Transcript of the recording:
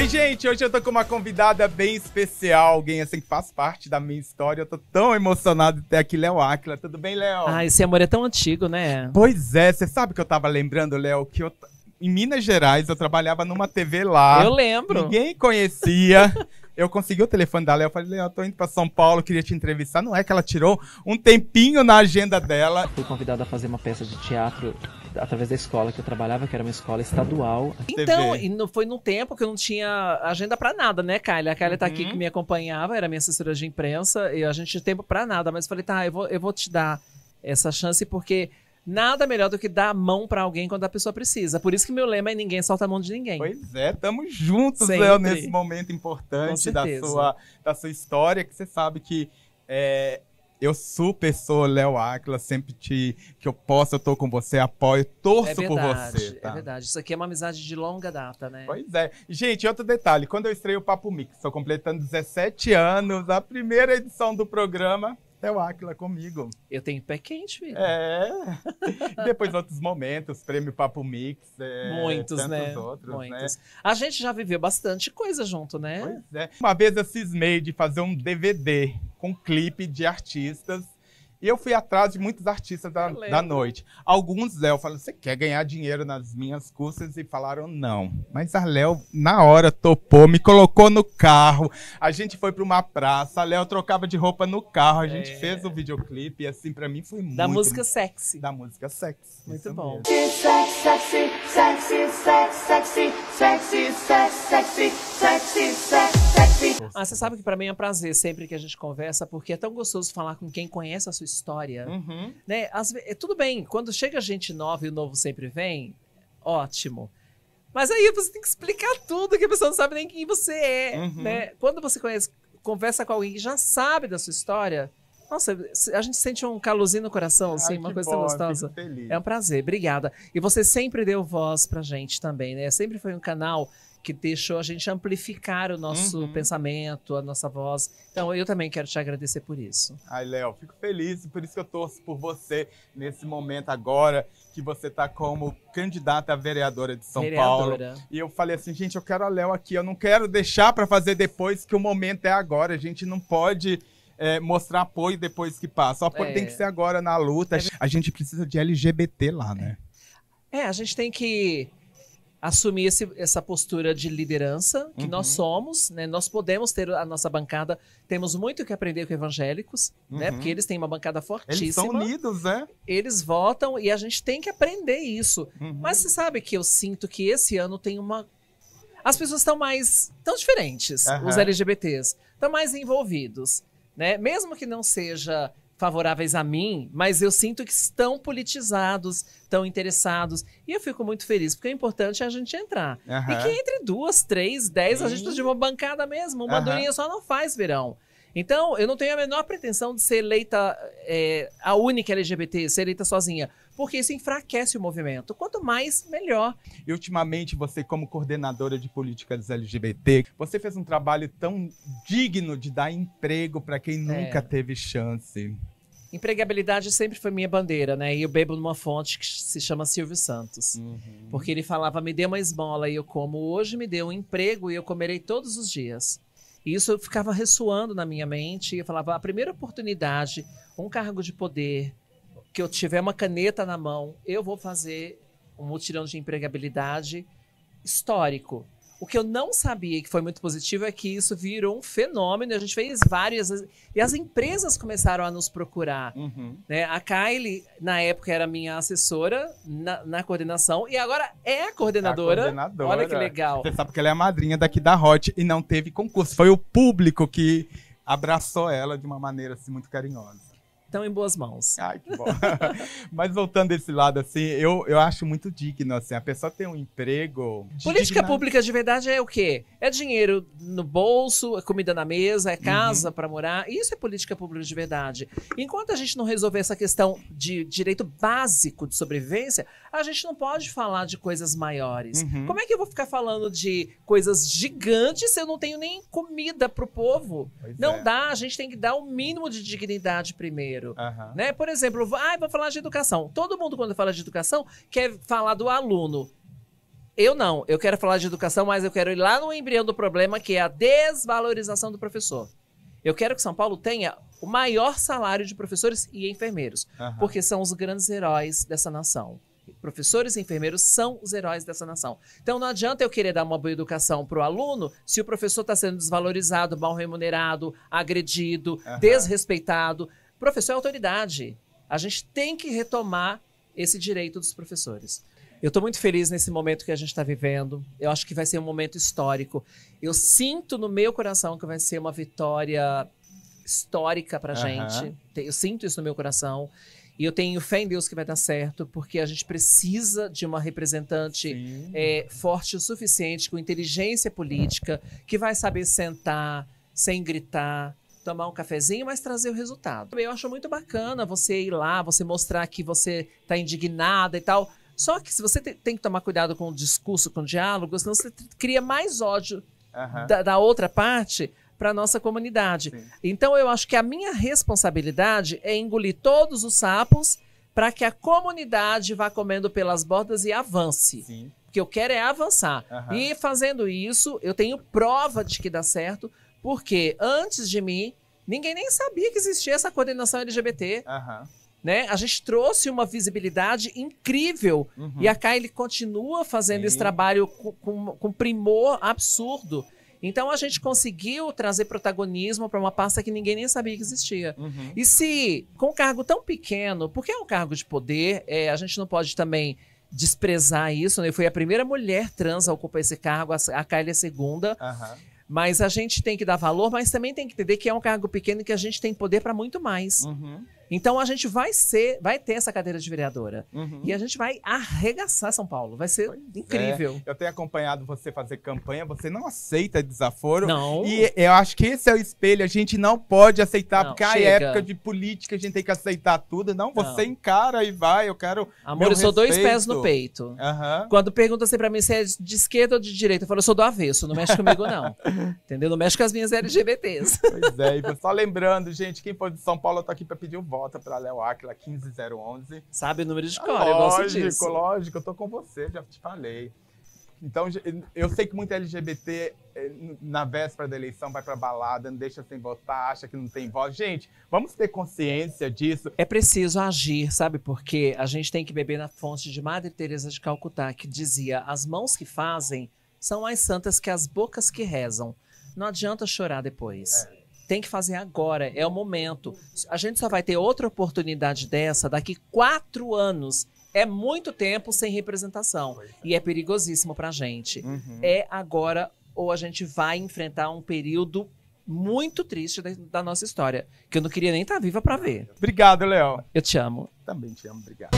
Oi, gente! Hoje eu tô com uma convidada bem especial, alguém assim que faz parte da minha história. Eu tô tão emocionado de ter aqui Léo Áquila. Tudo bem, Léo? Ah, esse amor é tão antigo, né? Pois é, você sabe que eu tava lembrando, Léo, que eu, em Minas Gerais eu trabalhava numa TV lá. Eu lembro. Ninguém conhecia. eu consegui o telefone da Léo, falei, Léo, tô indo pra São Paulo, queria te entrevistar. Não é que ela tirou um tempinho na agenda dela. Fui convidada a fazer uma peça de teatro através da escola que eu trabalhava, que era uma escola estadual. Então, e não, foi num tempo que eu não tinha agenda para nada, né, Kylie? A Kylie uhum. tá aqui uhum. que me acompanhava, era minha assessora de imprensa, e a gente tinha tempo para nada, mas eu falei, tá, eu vou, eu vou te dar essa chance, porque Nada melhor do que dar a mão para alguém quando a pessoa precisa. Por isso que meu lema é ninguém solta a mão de ninguém. Pois é, estamos juntos, Léo, nesse momento importante da sua, da sua história, que você sabe que é, eu super sou Léo Áquila, sempre te, que eu posso, eu tô com você, apoio, torço é verdade, por você. Tá? É verdade, isso aqui é uma amizade de longa data, né? Pois é. Gente, outro detalhe, quando eu estreio o Papo Mix, estou completando 17 anos, a primeira edição do programa, Léo Áquila comigo. Eu tenho pé quente, filho. É. Depois outros momentos, prêmio Papo Mix. É, Muitos, né? Outros, né? Muitos. Né? A gente já viveu bastante coisa junto, né? Pois é. Uma vez eu cismei de fazer um DVD com clipe de artistas. E eu fui atrás de muitos artistas da, da noite. Alguns, Léo, falaram, você quer ganhar dinheiro nas minhas custas? E falaram, não. Mas a Léo, na hora, topou, me colocou no carro. A gente foi para uma praça, a Léo trocava de roupa no carro. A gente é. fez o um videoclipe e, assim, para mim foi muito... Da música sexy. Da música sexy. Muito bom. Sexy, sexy, sexy, sexy, sexy, sexy, sexy, sexy, sexy, sexy. Ah, você sabe que para mim é um prazer sempre que a gente conversa, porque é tão gostoso falar com quem conhece a sua história. Uhum. Né? As, é, tudo bem, quando chega gente nova e o novo sempre vem, ótimo. Mas aí você tem que explicar tudo que a pessoa não sabe nem quem você é. Uhum. Né? Quando você conhece, conversa com alguém que já sabe da sua história, nossa, a gente sente um calorzinho no coração, assim, Ai, uma coisa bom, gostosa. É um prazer, obrigada. E você sempre deu voz pra gente também, né? Sempre foi um canal que deixou a gente amplificar o nosso uhum. pensamento, a nossa voz. Então, eu também quero te agradecer por isso. Ai, Léo, fico feliz, por isso que eu torço por você nesse momento agora, que você está como candidata a vereadora de São vereadora. Paulo. E eu falei assim, gente, eu quero a Léo aqui, eu não quero deixar para fazer depois, que o momento é agora, a gente não pode... É, mostrar apoio depois que passa. O apoio é. tem que ser agora na luta. É a gente precisa de LGBT lá, né? É, a gente tem que assumir esse, essa postura de liderança que uhum. nós somos, né? Nós podemos ter a nossa bancada, temos muito que aprender com evangélicos, né? uhum. né? Porque eles têm uma bancada fortíssima. Eles são unidos, né? Eles votam e a gente tem que aprender isso. Uhum. Mas você sabe que eu sinto que esse ano tem uma as pessoas estão mais tão diferentes, os LGBTs, estão mais envolvidos, né? Mesmo que não seja favoráveis a mim, mas eu sinto que estão politizados, estão interessados. E eu fico muito feliz, porque o importante é a gente entrar. Uhum. E que entre duas, três, dez, Sim. a gente precisa de uma bancada mesmo. Uma uhum. durinha só não faz verão. Então, eu não tenho a menor pretensão de ser eleita é, a única LGBT, ser eleita sozinha, porque isso enfraquece o movimento. Quanto mais, melhor. E ultimamente, você, como coordenadora de políticas LGBT, você fez um trabalho tão digno de dar emprego para quem é. nunca é. teve chance. Empregabilidade sempre foi minha bandeira, né? E eu bebo numa fonte que se chama Silvio Santos. Uhum. Porque ele falava: me dê uma esmola e eu como hoje, me dê um emprego e eu comerei todos os dias. E isso ficava ressoando na minha mente. E eu falava: a primeira oportunidade, um cargo de poder, que eu tiver uma caneta na mão, eu vou fazer um mutirão de empregabilidade histórico. O que eu não sabia que foi muito positivo é que isso virou um fenômeno. A gente fez várias e as empresas começaram a nos procurar. Uhum. Né? A Kylie, na época, era minha assessora na, na coordenação e agora é a coordenadora. É a coordenadora. Olha que legal. Você sabe que ela é a madrinha daqui da Hot e não teve concurso. Foi o público que abraçou ela de uma maneira assim, muito carinhosa. Estão em boas mãos. Ai, que bom. Mas voltando desse lado, assim, eu, eu acho muito digno, assim, a pessoa tem um emprego. Política digna... pública de verdade é o quê? É dinheiro no bolso, é comida na mesa, é uhum. casa uhum. para morar. Isso é política pública de verdade. Enquanto a gente não resolver essa questão de direito básico de sobrevivência, a gente não pode falar de coisas maiores. Uhum. Como é que eu vou ficar falando de coisas gigantes se eu não tenho nem comida pro povo? Pois não é. dá, a gente tem que dar o mínimo de dignidade primeiro dinheiro. Uhum. Né? Por exemplo, ah, vou falar de educação. Todo mundo, quando fala de educação, quer falar do aluno. Eu não. Eu quero falar de educação, mas eu quero ir lá no embrião do problema, que é a desvalorização do professor. Eu quero que São Paulo tenha o maior salário de professores e enfermeiros, uhum. porque são os grandes heróis dessa nação. Professores e enfermeiros são os heróis dessa nação. Então não adianta eu querer dar uma boa educação para o aluno se o professor está sendo desvalorizado, mal remunerado, agredido, uhum. desrespeitado. Professor é autoridade. A gente tem que retomar esse direito dos professores. Eu estou muito feliz nesse momento que a gente está vivendo. Eu acho que vai ser um momento histórico. Eu sinto no meu coração que vai ser uma vitória histórica para a uhum. gente. Eu sinto isso no meu coração. E eu tenho fé em Deus que vai dar certo, porque a gente precisa de uma representante é, forte o suficiente, com inteligência política, que vai saber sentar, sem gritar, tomar um cafezinho, mas trazer o resultado. Eu acho muito bacana você ir lá, você mostrar que você está indignada e tal. Só que se você tem que tomar cuidado com o discurso, com o diálogo, senão você cria mais ódio uhum. da, da, outra parte para nossa comunidade. Sim. Então eu acho que a minha responsabilidade é engolir todos os sapos para que a comunidade vá comendo pelas bordas e avance. Sim. O que eu quero é avançar. Uhum. E fazendo isso, eu tenho prova de que dá certo, porque antes de mim, ninguém nem sabia que existia essa coordenação LGBT. Uhum. Né? A gente trouxe uma visibilidade incrível. Uhum. E a Kylie continua fazendo Sim. esse trabalho com, com, com, primor absurdo. Então a gente conseguiu trazer protagonismo para uma pasta que ninguém nem sabia que existia. Uhum. E se, com um cargo tão pequeno, porque é um cargo de poder, é, a gente não pode também desprezar isso, né? Foi a primeira mulher trans a ocupar esse cargo, a, a Kylie é segunda. Uhum. Mas a gente tem que dar valor, mas também tem que entender que é um cargo pequeno e que a gente tem poder para muito mais. Uhum. Então a gente vai ser, vai ter essa cadeira de vereadora. Uhum. E a gente vai arregaçar São Paulo. Vai ser pois é. incrível. É. Eu tenho acompanhado você fazer campanha, você não aceita desaforo. Não. E eu acho que esse é o espelho. A gente não pode aceitar, não, porque chega. a época de política a gente tem que aceitar tudo. Não, você não. encara e vai, eu quero. Amor, eu sou respeito. dois pés no peito. Uhum. Quando pergunta assim pra mim se é de esquerda ou de direita, eu falo, eu sou do avesso, não mexe comigo, não. Entendeu? Não mexe com as minhas LGBTs. Pois é, e só lembrando, gente, quem for de São Paulo, eu tô aqui pra pedir um voto volta para Léo Áquila 15011. Sabe o número de é cor, eu gosto disso. Lógico, lógico, eu tô com você, já te falei. Então, eu sei que muita LGBT eh, na véspera da eleição vai pra balada, não deixa sem votar, acha que não tem voz. Gente, vamos ter consciência disso. É preciso agir, sabe? Porque a gente tem que beber na fonte de Madre Teresa de Calcutá, que dizia: as mãos que fazem são mais santas que as bocas que rezam. Não adianta chorar depois. É. Tem que fazer agora, é o momento. A gente só vai ter outra oportunidade dessa daqui quatro anos. É muito tempo sem representação e é perigosíssimo para a gente. Uhum. É agora ou a gente vai enfrentar um período muito triste da, da nossa história, que eu não queria nem estar tá viva para ver. Obrigado, Léo. Eu te amo. Também te amo, obrigado.